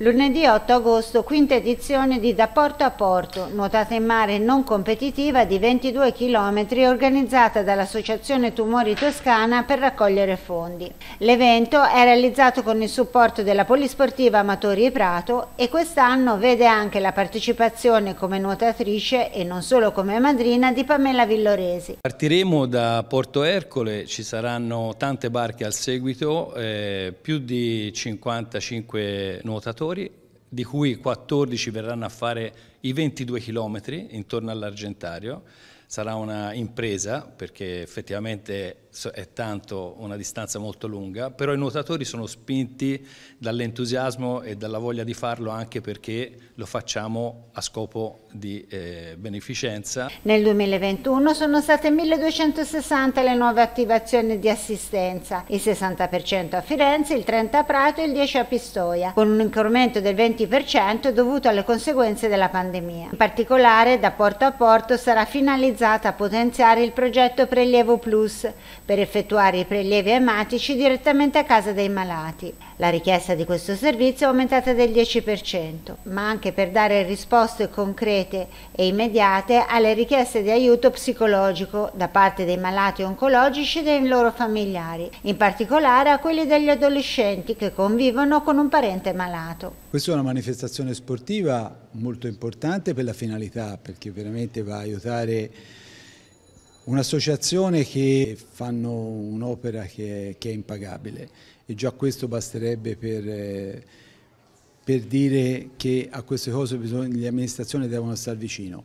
Lunedì 8 agosto, quinta edizione di Da Porto a Porto, nuotata in mare non competitiva di 22 km organizzata dall'Associazione Tumori Toscana per raccogliere fondi. L'evento è realizzato con il supporto della Polisportiva Amatori e Prato e quest'anno vede anche la partecipazione come nuotatrice e non solo come madrina di Pamela Villoresi. Partiremo da Porto Ercole, ci saranno tante barche al seguito, eh, più di 55 nuotatori giocatori, di cui 14 verranno a fare i 22 km intorno all'Argentario sarà una impresa perché effettivamente è tanto una distanza molto lunga, però i nuotatori sono spinti dall'entusiasmo e dalla voglia di farlo anche perché lo facciamo a scopo di eh, beneficenza. Nel 2021 sono state 1260 le nuove attivazioni di assistenza, il 60% a Firenze, il 30% a Prato e il 10% a Pistoia, con un incremento del 20% dovuto alle conseguenze della pandemia. In particolare da porto a porto sarà finalizzato finalizzata a potenziare il progetto Prelievo Plus per effettuare i prelievi ematici direttamente a casa dei malati. La richiesta di questo servizio è aumentata del 10%, ma anche per dare risposte concrete e immediate alle richieste di aiuto psicologico da parte dei malati oncologici e dei loro familiari, in particolare a quelli degli adolescenti che convivono con un parente malato. Questa è una manifestazione sportiva molto importante per la finalità, perché veramente va a aiutare Un'associazione che fanno un'opera che, che, è impagabile e già questo basterebbe per, eh, per dire che a queste cose bisogna, le amministrazioni devono stare vicino.